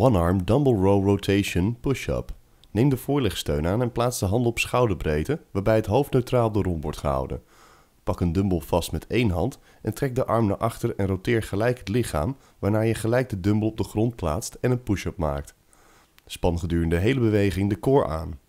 One Arm Dumbbell Row Rotation Push-Up. Neem de voorlegsteun aan en plaats de handen op schouderbreedte, waarbij het hoofd neutraal door de wordt gehouden. Pak een dumbbell vast met één hand en trek de arm naar achter en roteer gelijk het lichaam, waarna je gelijk de dumbbell op de grond plaatst en een push-up maakt. Span gedurende de hele beweging de core aan.